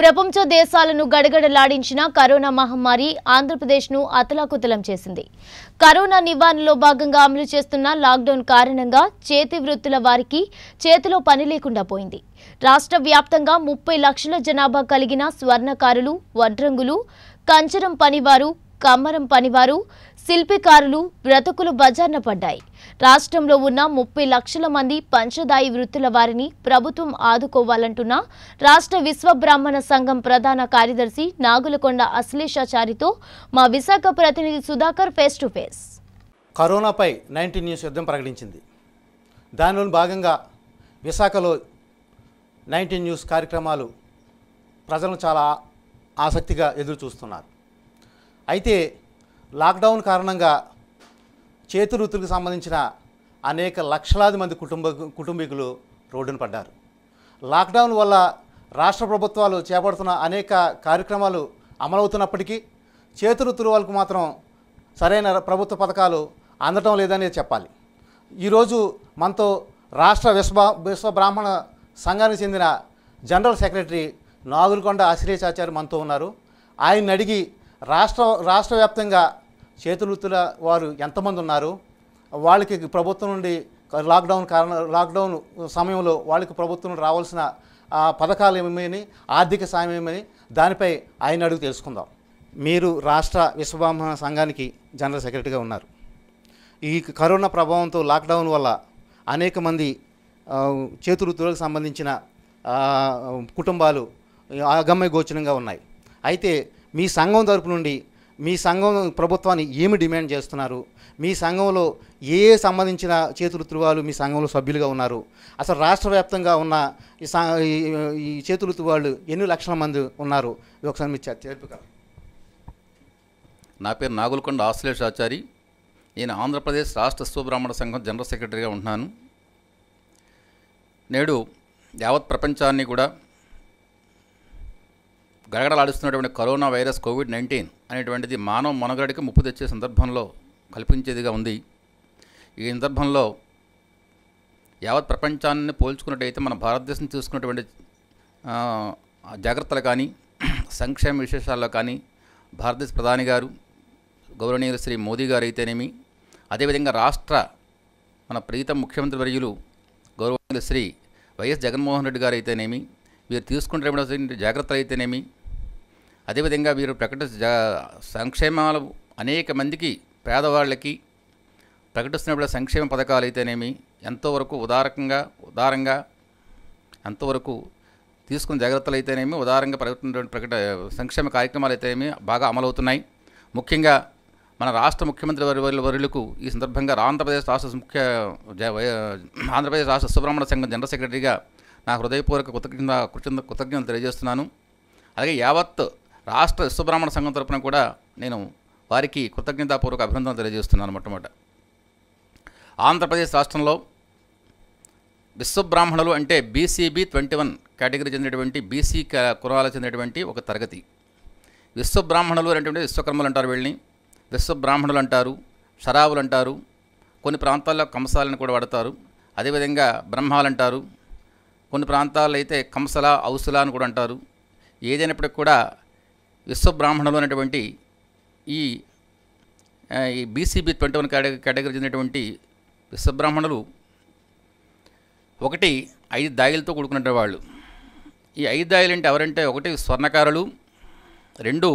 ప్రపంచ దేశాలను గడగడలాడించిన కరోనా మహమ్మారి ఆంధ్రప్రదేశ్ను అతలాకుతలం చేసింది కరోనా నివారణలో భాగంగా అమలు చేస్తున్న లాక్డౌన్ కారణంగా చేతి వృత్తుల వారికి చేతిలో పని లేకుండా పోయింది రాష్ట్ర వ్యాప్తంగా ముప్పై లక్షల జనాభా కలిగిన స్వర్ణకారులు వడ్రంగులు కంచరం పనివారు కమ్మరం పనివారు శిల్పికారులు బ్రతుకులు బజార్న పడ్డాయి రాష్ట్రంలో ఉన్న ముప్పై లక్షల మంది పంచదాయి వృత్తుల వారిని ప్రభుత్వం ఆదుకోవాలంటున్న రాష్ట్ర విశ్వబ్రాహ్మణ సంఘం ప్రధాన కార్యదర్శి నాగులకొండ అశ్లేషాచారితో మా విశాఖ ప్రతినిధి సుధాకర్ ఫేస్ టు ఫేస్ కరోనాపై నైన్టీన్ న్యూస్ యుద్ధం ప్రకటించింది దానిలో భాగంగా విశాఖలో నైన్టీన్ న్యూస్ కార్యక్రమాలు ప్రజలను చాలా ఆసక్తిగా ఎదురు చూస్తున్నారు అయితే లాక్డౌన్ కారణంగా చేతి వృత్తులకు సంబంధించిన అనేక లక్షలాది మంది కుటుంబ కుటుంబీకులు రోడ్డున పడ్డారు లాక్డౌన్ వల్ల రాష్ట్ర ప్రభుత్వాలు చేపడుతున్న అనేక కార్యక్రమాలు అమలవుతున్నప్పటికీ చేతి వృత్తుల వాళ్ళకు మాత్రం సరైన ప్రభుత్వ పథకాలు అందటం లేదనే చెప్పాలి ఈరోజు మనతో రాష్ట్ర విశ్వ విశ్వ బ్రాహ్మణ సంఘానికి చెందిన జనరల్ సెక్రటరీ నాగులకొండ ఆశ్రయచాచార్య మనతో ఉన్నారు ఆయన్ని అడిగి రాష్ట్ర రాష్ట్ర వ్యాప్తంగా చేతివృత్తుల వారు ఎంతమంది ఉన్నారు వాళ్ళకి ప్రభుత్వం నుండి లాక్డౌన్ కారణ లాక్డౌన్ సమయంలో వాళ్ళకి ప్రభుత్వం రావాల్సిన పథకాలు ఏమేమని ఆర్థిక సాయం ఏమని దానిపై ఆయన అడుగు తెలుసుకుందాం మీరు రాష్ట్ర విశ్వబ్రాహ్మణ సంఘానికి జనరల్ సెక్రటరీగా ఉన్నారు ఈ కరోనా ప్రభావంతో లాక్డౌన్ వల్ల అనేక మంది చేతులుతులకు సంబంధించిన కుటుంబాలు అగమ్య గోచరంగా ఉన్నాయి అయితే మీ సంఘం తరపు నుండి మీ సంఘం ప్రభుత్వాన్ని ఏమి డిమాండ్ చేస్తున్నారు మీ సంఘంలో ఏ సంబంధించిన చేతులుత్తువాళ్ళు మీ సంఘంలో సభ్యులుగా ఉన్నారు అసలు రాష్ట్ర వ్యాప్తంగా ఉన్న ఈ సా ఈ ఎన్ని లక్షల మంది ఉన్నారు ఒకసారి మీరు తెలుపుగల నా పేరు నాగులకొండ ఆచారి నేను ఆంధ్రప్రదేశ్ రాష్ట్ర స్వబ్రాహ్మణ సంఘం జనరల్ సెక్రటరీగా ఉంటున్నాను నేడు యావత్ ప్రపంచాన్ని కూడా గడగడలాడుస్తున్నటువంటి కరోనా వైరస్ కోవిడ్ నైన్టీన్ అనేటువంటిది మానవ మనుగడికి ముప్పు తెచ్చే సందర్భంలో కల్పించేదిగా ఉంది ఈ సందర్భంలో యావత్ ప్రపంచాన్ని పోల్చుకున్నట్టయితే మన భారతదేశం చూసుకున్నటువంటి జాగ్రత్తలు కానీ సంక్షేమ విశేషాల్లో కానీ భారతదేశ ప్రధాని గారు గౌరవనీయులు శ్రీ మోదీ గారు అయితేనేమి అదేవిధంగా రాష్ట్ర మన ప్రీతం ముఖ్యమంత్రి వర్యులు గౌరవనీయులు శ్రీ వైఎస్ జగన్మోహన్ రెడ్డి గారు అయితేనేమి వీరు తీసుకుంటున్నటువంటి జాగ్రత్తలు అయితేనేమి అదేవిధంగా వీరు ప్రకట సంక్షేమాలు అనేక మందికి పేదవాళ్ళకి ప్రకటిస్తున్నప్పుడు సంక్షేమ పథకాలు అయితేనేమి ఎంతవరకు ఉదారకంగా ఉదారంగా ఎంతవరకు తీసుకున్న జాగ్రత్తలు అయితేనేమి ఉదారంగా ప్రకటినటువంటి ప్రకట సంక్షేమ కార్యక్రమాలు అయితేనేమి బాగా అమలవుతున్నాయి ముఖ్యంగా మన రాష్ట్ర ముఖ్యమంత్రి వరి వరులకు ఈ సందర్భంగా ఆంధ్రప్రదేశ్ రాష్ట్ర ముఖ్య ఆంధ్రప్రదేశ్ రాష్ట్ర సుబ్రహ్మణ్య సంఘం జనరల్ సెక్రటరీగా నా హృదయపూర్వక కృతజ్ఞత కృతజ్ఞతలు తెలియజేస్తున్నాను అలాగే యావత్ రాష్ట్ర విశ్వబ్రాహ్మణ సంఘం తరఫున కూడా నేను వారికి కృతజ్ఞతాపూర్వక అభినందన తెలియజేస్తున్నాను మొట్టమొదట ఆంధ్రప్రదేశ్ రాష్ట్రంలో విశ్వబ్రాహ్మణులు అంటే బీసీబీ ట్వంటీ వన్ కేటగిరీ చెందినటువంటి బీసీ కులాలకు చెందినటువంటి ఒక తరగతి విశ్వబ్రాహ్మణులు అనేటువంటి విశ్వకర్మలు అంటారు వీళ్ళని విశ్వబ్రాహ్మణులు అంటారు షరావులు అంటారు కొన్ని ప్రాంతాల్లో కంసాలను కూడా వాడతారు అదేవిధంగా బ్రహ్మాలు అంటారు కొన్ని ప్రాంతాల్లో అయితే కంసల ఔసుల అని కూడా అంటారు ఏదైనప్పటికి కూడా విశ్వబ్రాహ్మణులు అనేటువంటి ఈ ఈ బీసీబీ ట్వంటీ వన్ కేటగిరీ చెందినటువంటి విశ్వబ్రాహ్మణులు ఒకటి ఐదు దాయిలతో కూడుకున్న వాళ్ళు ఈ ఐదు దాయిలు అంటే ఎవరంటే ఒకటి స్వర్ణకారులు రెండు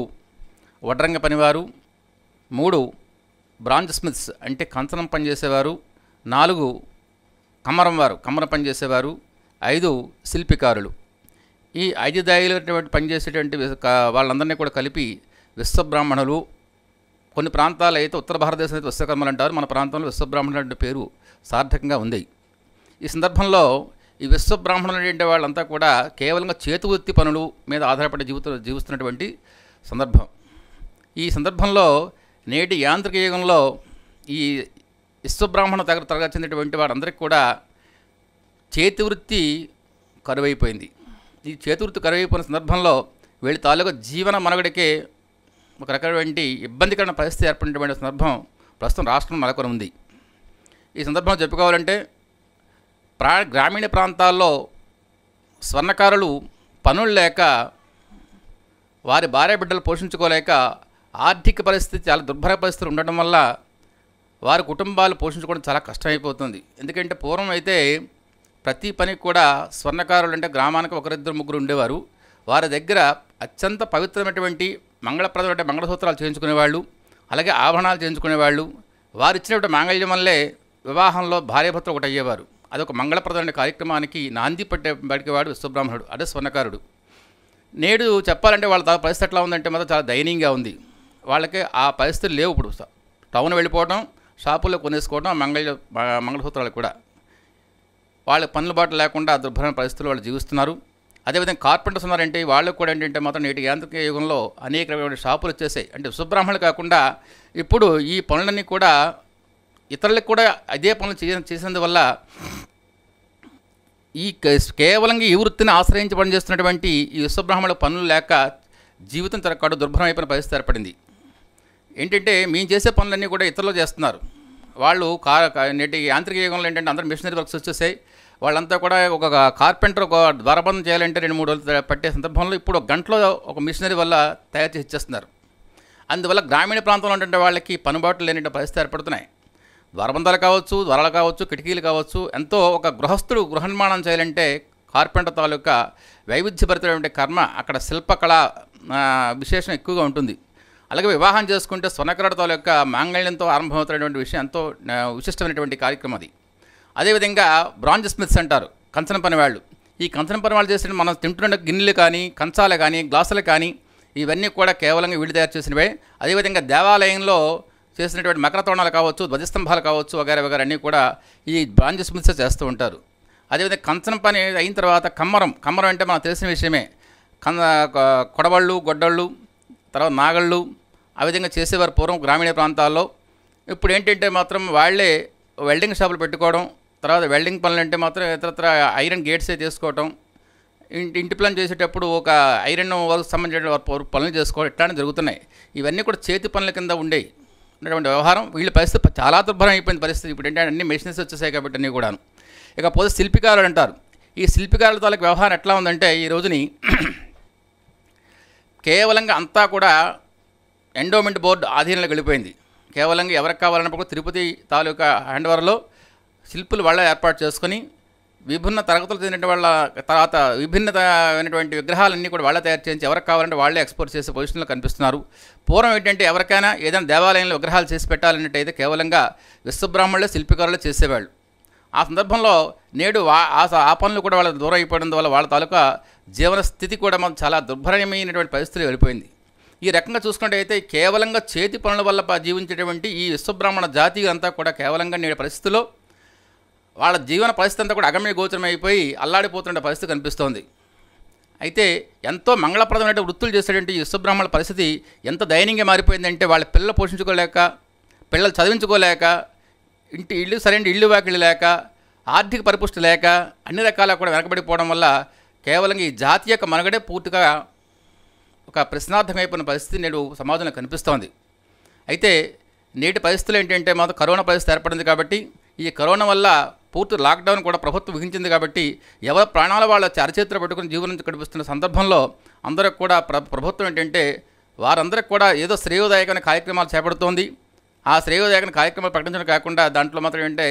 వడ్రంగ పనివారు మూడు బ్రాంజ్ స్మిత్స్ అంటే కంచనం పనిచేసేవారు నాలుగు కమ్మరం వారు కమ్మరం పనిచేసేవారు ఐదు శిల్పికారులు ఈ ఐదు దాయిలు పనిచేసేటువంటి వాళ్ళందరినీ కూడా కలిపి విశ్వబ్రాహ్మణులు కొన్ని ప్రాంతాలు అయితే ఉత్తర భారతదేశం అయితే విశ్వకర్మలు అంటారు మన ప్రాంతంలో విశ్వబ్రాహ్మణులు అంటే పేరు సార్థకంగా ఉంది ఈ సందర్భంలో ఈ విశ్వబ్రాహ్మణులు అంటే వాళ్ళంతా కూడా కేవలంగా చేతి వృత్తి పనులు మీద ఆధారపడి జీవిత జీవిస్తున్నటువంటి సందర్భం ఈ సందర్భంలో నేటి యాంత్రిక యుగంలో ఈ విశ్వబ్రాహ్మణ తరగతి చెందినటువంటి వారందరికీ కూడా చేతి వృత్తి కరువైపోయింది ఈ చేతుర్తి కరవైపోయిన సందర్భంలో వీళ్ళ తాలూకు జీవన మనగడికి ఒక రకమైనటువంటి ఇబ్బందికరమైన పరిస్థితి ఏర్పడినటువంటి సందర్భం ప్రస్తుతం రాష్ట్రం నెలకొని ఉంది ఈ సందర్భంలో చెప్పుకోవాలంటే ప్రా గ్రామీణ ప్రాంతాల్లో స్వర్ణకారులు పనులు లేక వారి భార్య బిడ్డలు పోషించుకోలేక ఆర్థిక పరిస్థితి చాలా దుర్భర పరిస్థితులు ఉండటం వల్ల వారి కుటుంబాలు పోషించుకోవడం చాలా కష్టమైపోతుంది ఎందుకంటే పూర్వం అయితే ప్రతి పనికి కూడా స్వర్ణకారులు అంటే గ్రామానికి ఒకరిద్దరు ముగ్గురు ఉండేవారు వారి దగ్గర అత్యంత పవిత్రమైనటువంటి అంటే మంగళసూత్రాలు చేయించుకునేవాళ్ళు అలాగే ఆభరణాలు చేయించుకునేవాళ్ళు వారు ఇచ్చినటువంటి మాంగళ్యం వల్లే వివాహంలో భార్యభర్తలు ఒకటి అయ్యేవారు అదొక అనే కార్యక్రమానికి నాంది పట్టే బడికేవాడు విశ్వబ్రాహ్మణుడు అదే స్వర్ణకారుడు నేడు చెప్పాలంటే వాళ్ళ పరిస్థితి ఎట్లా ఉందంటే మాత్రం చాలా దయనీయంగా ఉంది వాళ్ళకి ఆ పరిస్థితులు లేవు ఇప్పుడు టౌన్ వెళ్ళిపోవడం షాపుల్లో కొనేసుకోవడం మంగళ మంగళసూత్రాలు కూడా వాళ్ళ పనుల బాటలు లేకుండా దుర్భరమైన పరిస్థితులు వాళ్ళు జీవిస్తున్నారు అదేవిధంగా కార్పెంటర్స్ ఉన్నారంటే వాళ్ళకు కూడా ఏంటంటే మాత్రం నేటి యాంత్రిక యుగంలో అనేక రకమైన షాపులు వచ్చేసాయి అంటే సుబ్రాహ్మణులు కాకుండా ఇప్పుడు ఈ పనులన్నీ కూడా ఇతరులకు కూడా అదే పనులు చే చేసినందువల్ల ఈ కేవలంగా ఈ వృత్తిని ఆశ్రయించి పనిచేస్తున్నటువంటి ఈ విశ్వబ్రాహ్మణుల పనులు లేక జీవితం తరకాడు దుర్భరం అయిపోయిన పరిస్థితి ఏర్పడింది ఏంటంటే మేము చేసే పనులన్నీ కూడా ఇతరులు చేస్తున్నారు వాళ్ళు కార నేటి యాంత్రిక యుగంలో ఏంటంటే అందరూ మిషనరీ వర్క్స్ వచ్చేసాయి వాళ్ళంతా కూడా ఒక కార్పెంటర్ ఒక ద్వారబంధం చేయాలంటే రెండు మూడు రోజులు పట్టే సందర్భంలో ఇప్పుడు ఒక గంటలో ఒక మిషనరీ వల్ల తయారు చేసి ఇచ్చేస్తున్నారు అందువల్ల గ్రామీణ ప్రాంతంలో ఉంటే వాళ్ళకి పనుబాట్లు లేని పరిస్థితి ఏర్పడుతున్నాయి ద్వారబంధాలు కావచ్చు ద్వారాలు కావచ్చు కిటికీలు కావచ్చు ఎంతో ఒక గృహస్థుడు గృహ నిర్మాణం చేయాలంటే కార్పెంటర్ తాలూకా వైవిధ్యభరితమైనటువంటి కర్మ అక్కడ శిల్పకళ విశేషం ఎక్కువగా ఉంటుంది అలాగే వివాహం చేసుకుంటే స్వర్ణకరడతల యొక్క మాంగళ్యంతో ఆరంభమవుతున్నటువంటి విషయం ఎంతో విశిష్టమైనటువంటి కార్యక్రమం అది అదేవిధంగా బ్రాంజ్ స్మిత్స్ అంటారు కంచన పని వాళ్ళు ఈ కంచన పని వాళ్ళు చేసిన మనం తింటున్న గిన్నెలు కానీ కంచాలు కానీ గ్లాసులు కానీ ఇవన్నీ కూడా కేవలంగా వీళ్ళు తయారు చేసినవే అదేవిధంగా దేవాలయంలో చేసినటువంటి మకర తోరణాలు కావచ్చు ధ్వజస్తంభాలు కావచ్చు వగారి వగేరే అన్నీ కూడా ఈ బ్రాంజ్ స్మిత్స్ చేస్తూ ఉంటారు అదేవిధంగా కంచన పని అయిన తర్వాత కమ్మరం కమ్మరం అంటే మనం తెలిసిన విషయమే కన్ కొడవళ్ళు గొడ్డళ్ళు తర్వాత నాగళ్ళు ఆ విధంగా చేసేవారు పూర్వం గ్రామీణ ప్రాంతాల్లో ఇప్పుడు ఏంటంటే మాత్రం వాళ్ళే వెల్డింగ్ షాపులు పెట్టుకోవడం తర్వాత వెల్డింగ్ పనులు అంటే మాత్రం ఇతరత్ర ఐరన్ గేట్సే చేసుకోవటం ఇంటి ఇంటి పనులు చేసేటప్పుడు ఒక ఐరన్ వాళ్ళకి సంబంధించిన పనులు చేసుకోవడం ఇట్లానే జరుగుతున్నాయి ఇవన్నీ కూడా చేతి పనుల కింద ఉండే ఉన్నటువంటి వ్యవహారం వీళ్ళ పరిస్థితి చాలా దుర్భరం అయిపోయింది పరిస్థితి ఇప్పుడు ఏంటంటే అన్ని మెషిన్స్ వచ్చేసాయి కాబట్టి అన్నీ కూడాను ఇకపోతే శిల్పికారులు అంటారు ఈ శిల్పికారుల తాలూకు వ్యవహారం ఎట్లా ఉందంటే ఈ రోజుని కేవలంగా అంతా కూడా ఎండోమెంట్ బోర్డు ఆధీనంలో వెళ్ళిపోయింది కేవలంగా ఎవరికి కావాలన్నప్పుడు తిరుపతి తాలూకా హ్యాండ్వర్లో శిల్పులు వాళ్ళే ఏర్పాటు చేసుకుని విభిన్న తరగతులు చెందిన వాళ్ళ తర్వాత విభిన్నమైనటువంటి విగ్రహాలన్నీ కూడా వాళ్ళే తయారు చేయించి ఎవరికి కావాలంటే వాళ్ళే ఎక్స్పోర్ట్ చేసే పొజిషన్లో కనిపిస్తున్నారు పూర్వం ఏంటంటే ఎవరికైనా ఏదైనా దేవాలయంలో విగ్రహాలు చేసి పెట్టాలన్నట్టయితే కేవలంగా విశ్వబ్రాహ్మణులే శిల్పకారులు చేసేవాళ్ళు ఆ సందర్భంలో నేడు ఆ పనులు కూడా వాళ్ళ దూరం అయిపోవడం వల్ల వాళ్ళ తాలూకా జీవన స్థితి కూడా మనం చాలా దుర్భరమైనటువంటి పరిస్థితులు వెళ్ళిపోయింది ఈ రకంగా చూసుకుంటే అయితే కేవలంగా చేతి పనుల వల్ల జీవించేటువంటి ఈ విశ్వబ్రాహ్మణ జాతి అంతా కూడా కేవలంగా నేడు పరిస్థితుల్లో వాళ్ళ జీవన పరిస్థితి అంతా కూడా అగమ్య గోచరమైపోయి అల్లాడిపోతున్న పరిస్థితి కనిపిస్తోంది అయితే ఎంతో మంగళప్రదమైన వృత్తులు చేసేటువంటి ఈ సుబ్రహ్మణ్యుల పరిస్థితి ఎంత దయనీయంగా మారిపోయిందంటే వాళ్ళ పిల్లలు పోషించుకోలేక పిల్లలు చదివించుకోలేక ఇంటి ఇల్లు సరైన ఇల్లు వాకిళ్ళు లేక ఆర్థిక పరిపుష్టి లేక అన్ని రకాల కూడా వెనకబడిపోవడం వల్ల కేవలం ఈ జాతి యొక్క మనుగడే పూర్తిగా ఒక ప్రశ్నార్థమైపోయిన పరిస్థితి నేడు సమాజంలో కనిపిస్తోంది అయితే నేటి పరిస్థితులు ఏంటంటే మాత్రం కరోనా పరిస్థితి ఏర్పడింది కాబట్టి ఈ కరోనా వల్ల పూర్తి లాక్డౌన్ కూడా ప్రభుత్వం విధించింది కాబట్టి ఎవరి ప్రాణాల వాళ్ళ అరచేతులు పెట్టుకుని జీవనం గడిపిస్తున్న సందర్భంలో అందరికి కూడా ప్రభుత్వం ఏంటంటే వారందరికి కూడా ఏదో శ్రేయోదాయకమైన కార్యక్రమాలు చేపడుతోంది ఆ శ్రేయోదాయకమైన కార్యక్రమాలు ప్రకటించడం కాకుండా దాంట్లో మాత్రం ఏంటంటే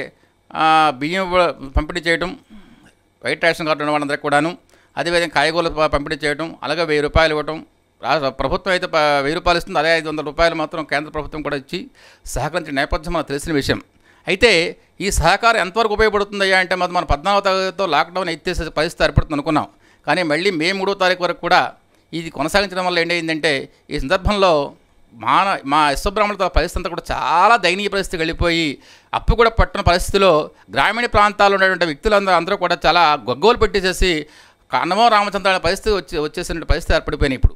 బియ్యం పంపిణీ చేయడం వైట్ రేషన్ కార్డు ఉన్న వాళ్ళందరికీ కూడాను అదేవిధంగా కాయగూరలు పంపిణీ చేయడం అలాగే వెయ్యి రూపాయలు ఇవ్వటం ప్రభుత్వం అయితే వెయ్యి రూపాయలు ఇస్తుంది అదే ఐదు వందల రూపాయలు మాత్రం కేంద్ర ప్రభుత్వం కూడా ఇచ్చి సహకరించిన నేపథ్యం మనకు తెలిసిన విషయం అయితే ఈ సహకారం ఎంతవరకు ఉపయోగపడుతుందా అంటే మరి మనం పద్నాలుగో తరగతితో లాక్డౌన్ ఎత్తేసే పరిస్థితి ఏర్పడుతుంది అనుకున్నాం కానీ మళ్ళీ మే మూడో తారీఖు వరకు కూడా ఇది కొనసాగించడం వల్ల ఏంటంటే ఈ సందర్భంలో మాన మా యశ్వబ్రాహ్మణుల పరిస్థితి అంతా కూడా చాలా దయనీయ పరిస్థితి వెళ్ళిపోయి అప్పు కూడా పట్టిన పరిస్థితిలో గ్రామీణ ప్రాంతాల్లో ఉన్నటువంటి వ్యక్తులందరూ అందరూ కూడా చాలా గొగ్గోలు పెట్టేసేసి కన్నమో రామచంద్ర అనే పరిస్థితి వచ్చి వచ్చేసినటువంటి పరిస్థితి ఏర్పడిపోయినాయి ఇప్పుడు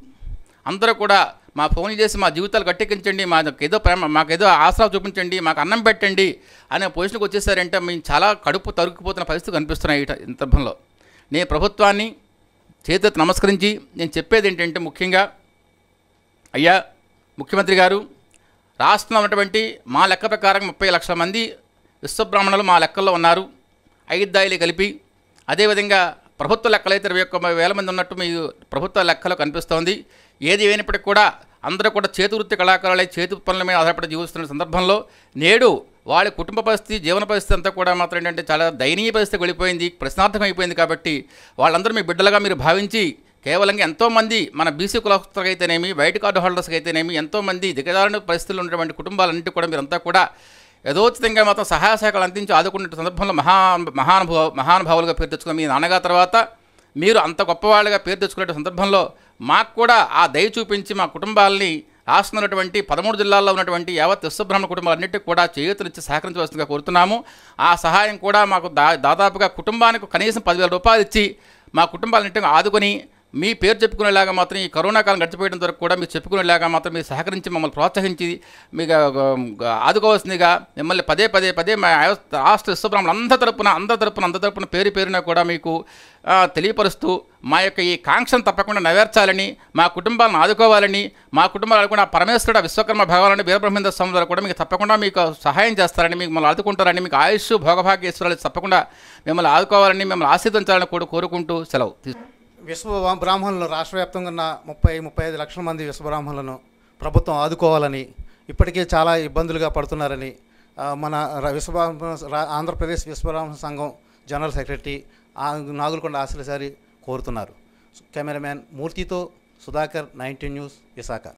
అందరూ కూడా మా ఫోన్లు చేసి మా జీవితాలు గట్టెక్కించండి ఏదో ప్రేమ మాకేదో ఆసరా చూపించండి మాకు అన్నం పెట్టండి అనే పొజిషన్కి వచ్చేసారంటే మేము చాలా కడుపు తరుక్కుపోతున్న పరిస్థితి కనిపిస్తున్నాయి ఈ సందర్భంలో నేను ప్రభుత్వాన్ని చేతితో నమస్కరించి నేను చెప్పేది ఏంటంటే ముఖ్యంగా అయ్యా ముఖ్యమంత్రి గారు రాష్ట్రంలో ఉన్నటువంటి మా లెక్క ప్రకారం ముప్పై లక్షల మంది విశ్వబ్రాహ్మణులు మా లెక్కల్లో ఉన్నారు ఐదు దాయిలు కలిపి అదేవిధంగా ప్రభుత్వ లెక్కలైతే ఇరవై ఒక్క వేల మంది ఉన్నట్టు మీ ప్రభుత్వ లెక్కలో కనిపిస్తోంది ఏది అయినప్పటికీ కూడా అందరూ కూడా చేతివృత్తి కళాకారులై చేతి పనుల మీద ఆధారపడి జీవిస్తున్న సందర్భంలో నేడు వాళ్ళ కుటుంబ పరిస్థితి జీవన పరిస్థితి అంతా కూడా మాత్రం ఏంటంటే చాలా దయనీయ పరిస్థితి వెళ్ళిపోయింది అయిపోయింది కాబట్టి వాళ్ళందరూ మీ బిడ్డలుగా మీరు భావించి కేవలం ఎంతోమంది మన బీసీ కులస్తులకు అయితేనేమి వైట్ కార్డు హోల్డర్స్కి అయితేనేమి ఎంతోమంది దిగజారిన పరిస్థితులు ఉన్నటువంటి కుటుంబాలన్నింటి కూడా మీరంతా కూడా యథోచితంగా మాత్రం సహాయ సహకారాలు అందించి ఆదుకున్న సందర్భంలో మహా మహానుభావ మహానుభావులుగా పేరు తెచ్చుకున్న మీ నాన్నగారు తర్వాత మీరు అంత గొప్పవాళ్ళుగా పేరు తెచ్చుకునే సందర్భంలో మాకు కూడా ఆ దయ చూపించి మా కుటుంబాలని రాస్తున్నటువంటి పదమూడు జిల్లాల్లో ఉన్నటువంటి యావత్ విశ్వబ్రహ్మణ కుటుంబాలన్నింటికి కూడా చేయూతనిచ్చి సహకరించవలసిందిగా కోరుతున్నాము ఆ సహాయం కూడా మాకు దా దాదాపుగా కుటుంబానికి కనీసం పదివేల రూపాయలు ఇచ్చి మా కుటుంబాలన్నింటినీ ఆదుకొని మీ పేరు చెప్పుకునేలాగా మాత్రం ఈ కరోనా కాలం గడిచిపోయడం ద్వారా కూడా మీరు చెప్పుకునేలాగా మాత్రం మీరు సహకరించి మమ్మల్ని ప్రోత్సహించి మీకు ఆదుకోవాల్సిందిగా మిమ్మల్ని పదే పదే పదే మా రాష్ట్ర విశ్వబ్రాహ్మణ అందరి తరపున అందరి తరపున అందరి తరపున పేరు పేరున కూడా మీకు తెలియపరుస్తూ మా యొక్క ఈ కాంక్షను తప్పకుండా నెరవేర్చాలని మా కుటుంబాలను ఆదుకోవాలని మా కుటుంబాలు కూడా పరమేశ్వరుడు విశ్వకర్మ భగవాలని వీరబ్రహ్మేంద్ర స్వామి ద్వారా కూడా మీకు తప్పకుండా మీకు సహాయం చేస్తారని మీకు మమ్మల్ని ఆదుకుంటారని మీకు ఆయుష్ భోగభాగ్యేశ్వరాలు తప్పకుండా మిమ్మల్ని ఆదుకోవాలని మిమ్మల్ని ఆశీర్వదించాలని కూడా కోరుకుంటూ సెలవు విశ్వ బ్రాహ్మణులు రాష్ట్ర వ్యాప్తంగా ఉన్న ముప్పై ముప్పై ఐదు లక్షల మంది బ్రాహ్మణులను ప్రభుత్వం ఆదుకోవాలని ఇప్పటికే చాలా ఇబ్బందులుగా పడుతున్నారని మన విశ్వబ్రాహ్మణ ఆంధ్రప్రదేశ్ విశ్వబ్రాహ్మణ సంఘం జనరల్ సెక్రటరీ నాగులకొండ ఆశ్రయసారి కోరుతున్నారు కెమెరామ్యాన్ మూర్తితో సుధాకర్ నైన్టీన్ న్యూస్ విశాఖ